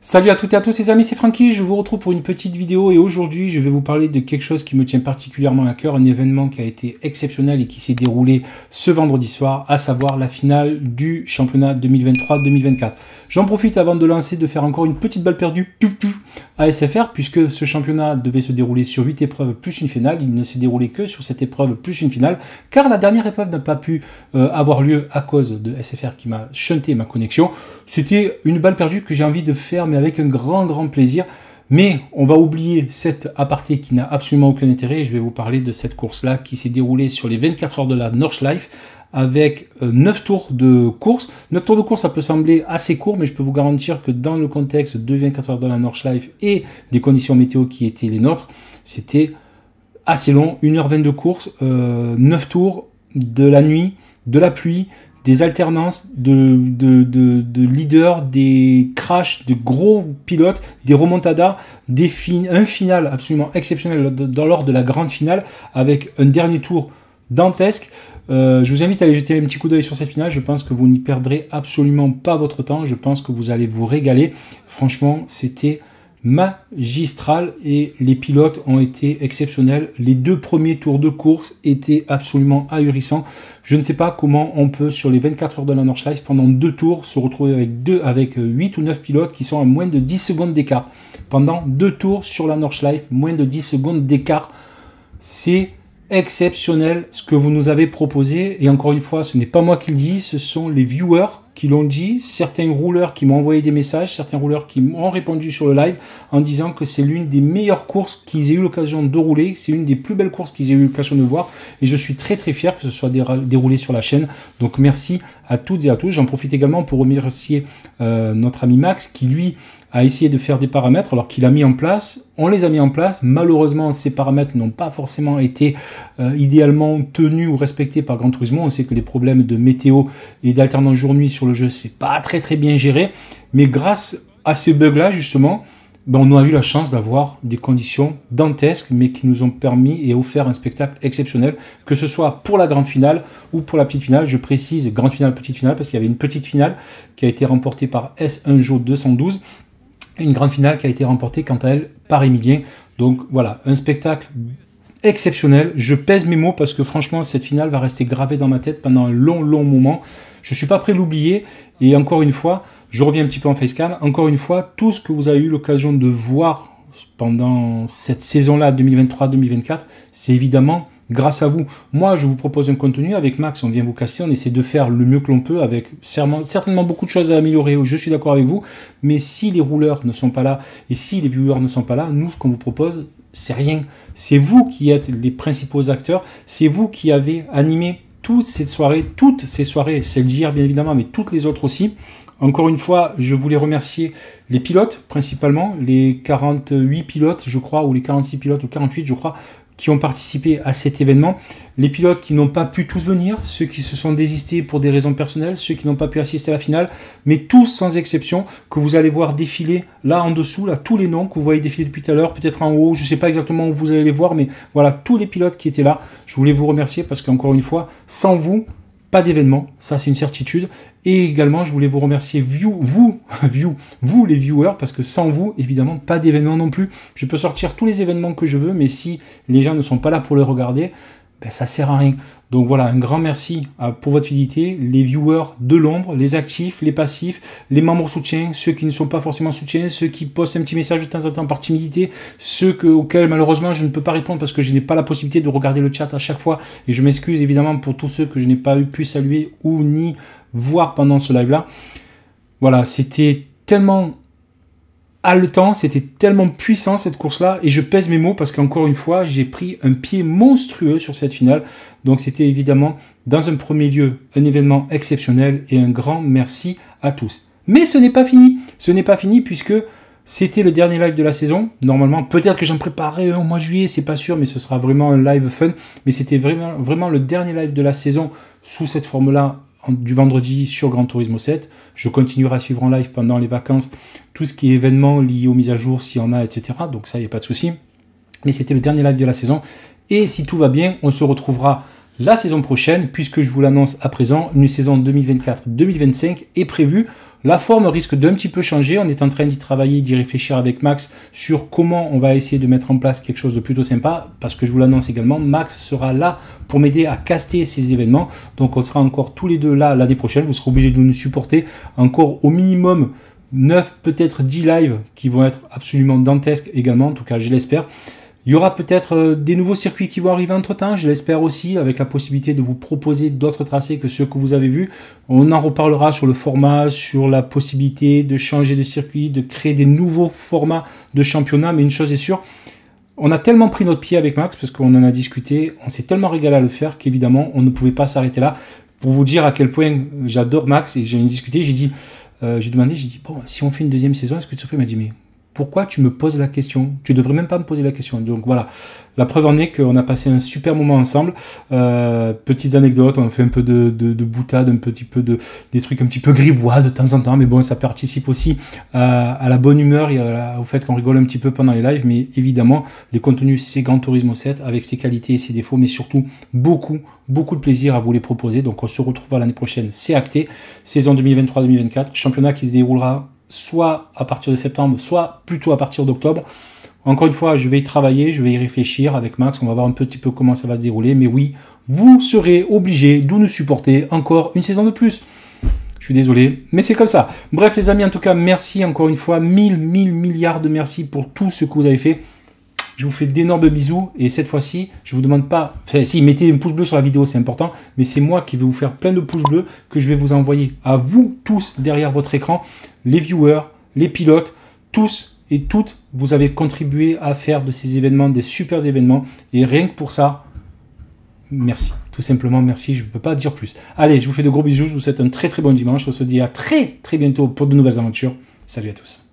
Salut à toutes et à tous les amis, c'est Francky, je vous retrouve pour une petite vidéo et aujourd'hui je vais vous parler de quelque chose qui me tient particulièrement à cœur, un événement qui a été exceptionnel et qui s'est déroulé ce vendredi soir, à savoir la finale du championnat 2023-2024. J'en profite avant de lancer de faire encore une petite balle perdue à SFR, puisque ce championnat devait se dérouler sur 8 épreuves plus une finale. Il ne s'est déroulé que sur cette épreuve plus une finale, car la dernière épreuve n'a pas pu euh, avoir lieu à cause de SFR qui m'a shunté ma connexion. C'était une balle perdue que j'ai envie de faire, mais avec un grand, grand plaisir. Mais on va oublier cet aparté qui n'a absolument aucun intérêt. je vais vous parler de cette course-là qui s'est déroulée sur les 24 heures de la North Life avec 9 euh, tours de course. 9 tours de course, ça peut sembler assez court, mais je peux vous garantir que dans le contexte de 24 heures de la Nordschleife et des conditions météo qui étaient les nôtres, c'était assez long, 1h20 de course, 9 euh, tours, de la nuit, de la pluie, des alternances, de, leaders, des crashs, de gros pilotes, des remontadas, des un final absolument exceptionnel dans, l'ordre de la grande finale avec un dernier tour dantesque. Euh, je vous invite à aller jeter un petit coup d'œil sur cette finale. Je pense que vous n'y perdrez absolument pas votre temps. Je pense que vous allez vous régaler. Franchement, c'était magistral et les pilotes ont été exceptionnels. Les deux premiers tours de course étaient absolument ahurissants. Je ne sais pas comment on peut, sur les 24 heures de la Life, pendant deux tours, se retrouver avec, deux, avec 8 ou 9 pilotes qui sont à moins de 10 secondes d'écart. Pendant deux tours sur la Life, moins de 10 secondes d'écart, c'est exceptionnel ce que vous nous avez proposé. Et encore une fois, ce n'est pas moi qui le dis, ce sont les viewers qui l'ont dit, certains rouleurs qui m'ont envoyé des messages, certains rouleurs qui m'ont répondu sur le live en disant que c'est l'une des meilleures courses qu'ils aient eu l'occasion de rouler, c'est une des plus belles courses qu'ils aient eu l'occasion de voir. Et je suis très très fier que ce soit déroulé sur la chaîne. Donc merci à toutes et à tous. J'en profite également pour remercier euh, notre ami Max qui lui à essayer de faire des paramètres alors qu'il a mis en place, on les a mis en place, malheureusement ces paramètres n'ont pas forcément été euh, idéalement tenus ou respectés par Grand Turismo, on sait que les problèmes de météo et d'alternance jour-nuit sur le jeu c'est pas très très bien géré, mais grâce à ces bugs là justement, ben, on a eu la chance d'avoir des conditions dantesques, mais qui nous ont permis et offert un spectacle exceptionnel, que ce soit pour la grande finale ou pour la petite finale. Je précise grande finale, petite finale, parce qu'il y avait une petite finale qui a été remportée par S1 jo 212. Une grande finale qui a été remportée quant à elle par Emilien. Donc voilà, un spectacle exceptionnel. Je pèse mes mots parce que franchement, cette finale va rester gravée dans ma tête pendant un long, long moment. Je ne suis pas prêt à l'oublier. Et encore une fois, je reviens un petit peu en facecam. Encore une fois, tout ce que vous avez eu l'occasion de voir pendant cette saison-là 2023-2024, c'est évidemment grâce à vous. Moi, je vous propose un contenu. Avec Max, on vient vous casser. On essaie de faire le mieux que l'on peut avec certainement beaucoup de choses à améliorer. Je suis d'accord avec vous. Mais si les rouleurs ne sont pas là et si les viewers ne sont pas là, nous, ce qu'on vous propose, c'est rien. C'est vous qui êtes les principaux acteurs. C'est vous qui avez animé toutes ces soirées, toutes ces soirées, celle d'hier bien évidemment, mais toutes les autres aussi. Encore une fois, je voulais remercier les pilotes principalement, les 48 pilotes, je crois, ou les 46 pilotes, ou 48, je crois, qui ont participé à cet événement, les pilotes qui n'ont pas pu tous venir, ceux qui se sont désistés pour des raisons personnelles, ceux qui n'ont pas pu assister à la finale, mais tous sans exception, que vous allez voir défiler là en dessous, là tous les noms que vous voyez défiler depuis tout à l'heure, peut-être en haut, je ne sais pas exactement où vous allez les voir, mais voilà tous les pilotes qui étaient là. Je voulais vous remercier parce qu'encore une fois, sans vous, pas d'événements, ça c'est une certitude. Et également, je voulais vous remercier, view, vous, view, vous les viewers, parce que sans vous, évidemment, pas d'événement non plus. Je peux sortir tous les événements que je veux, mais si les gens ne sont pas là pour les regarder, ben, ça sert à rien. Donc voilà, un grand merci euh, pour votre fidélité, les viewers de l'ombre, les actifs, les passifs, les membres soutiens, ceux qui ne sont pas forcément soutiens, ceux qui postent un petit message de temps en temps par timidité, ceux auxquels malheureusement je ne peux pas répondre parce que je n'ai pas la possibilité de regarder le chat à chaque fois. Et je m'excuse évidemment pour tous ceux que je n'ai pas pu saluer ou ni voir pendant ce live-là. Voilà, c'était tellement haletant, c'était tellement puissant cette course-là, et je pèse mes mots parce qu'encore une fois, j'ai pris un pied monstrueux sur cette finale, donc c'était évidemment, dans un premier lieu, un événement exceptionnel, et un grand merci à tous. Mais ce n'est pas fini, ce n'est pas fini puisque c'était le dernier live de la saison, normalement, peut-être que j'en préparerai au mois de juillet, c'est pas sûr, mais ce sera vraiment un live fun, mais c'était vraiment, vraiment le dernier live de la saison sous cette forme-là du vendredi sur Grand Turismo 7. Je continuerai à suivre en live pendant les vacances tout ce qui est événement lié aux mises à jour, s'il y en a, etc. Donc ça, il n'y a pas de souci. Mais c'était le dernier live de la saison. Et si tout va bien, on se retrouvera la saison prochaine, puisque je vous l'annonce à présent, une saison 2024-2025 est prévue. La forme risque d'un petit peu changer. On est en train d'y travailler, d'y réfléchir avec Max sur comment on va essayer de mettre en place quelque chose de plutôt sympa. Parce que je vous l'annonce également, Max sera là pour m'aider à caster ces événements. Donc on sera encore tous les deux là l'année prochaine. Vous serez obligé de nous supporter encore au minimum 9, peut-être 10 lives qui vont être absolument dantesques également. En tout cas, je l'espère. Il y aura peut-être euh, des nouveaux circuits qui vont arriver entre-temps, je l'espère aussi, avec la possibilité de vous proposer d'autres tracés que ceux que vous avez vus. On en reparlera sur le format, sur la possibilité de changer de circuit, de créer des nouveaux formats de championnat, mais une chose est sûre, on a tellement pris notre pied avec Max, parce qu'on en a discuté, on s'est tellement régalé à le faire qu'évidemment, on ne pouvait pas s'arrêter là. Pour vous dire à quel point j'adore Max, et j'ai discuté, j'ai dit, euh, j'ai demandé, j'ai dit, bon, si on fait une deuxième saison, est-ce que tu Il m'a dit, mais pourquoi tu me poses la question Tu devrais même pas me poser la question. Donc voilà, la preuve en est qu'on a passé un super moment ensemble. Petite euh, petites anecdotes, on a fait un peu de, boutade, un petit peu de des trucs un petit peu grivois de temps en temps, mais bon, ça participe aussi à, la bonne humeur et au fait qu'on rigole un petit peu pendant les lives. Mais évidemment, les contenus, c'est Grand Tourisme 7 avec ses qualités et ses défauts, mais surtout beaucoup, beaucoup de plaisir à vous les proposer. Donc on se retrouve l'année prochaine. C'est acté, saison 2023-2024, championnat qui se déroulera soit à partir de septembre, soit plutôt à partir d'octobre. Encore une fois, je vais y travailler, je vais y réfléchir avec Max, on va voir un petit peu comment ça va se dérouler, mais oui, vous serez obligés de nous supporter encore une saison de plus. Je suis désolé, mais c'est comme ça. Bref les amis, en tout cas, merci encore une fois, mille, mille milliards de merci pour tout ce que vous avez fait. Je vous fais d'énormes bisous et cette fois-ci, je vous demande pas. Enfin, si, mettez un pouce bleu sur la vidéo, c'est important, mais c'est moi qui vais vous faire plein de pouces bleus que je vais vous envoyer à vous tous derrière votre écran, les viewers, les pilotes, tous et toutes, vous avez contribué à faire de ces événements des super événements et rien que pour ça, merci. Tout simplement, merci, je ne peux pas dire plus. Allez, je vous fais de gros bisous, je vous souhaite un très très bon dimanche, on se dit à très très bientôt pour de nouvelles aventures. Salut à tous.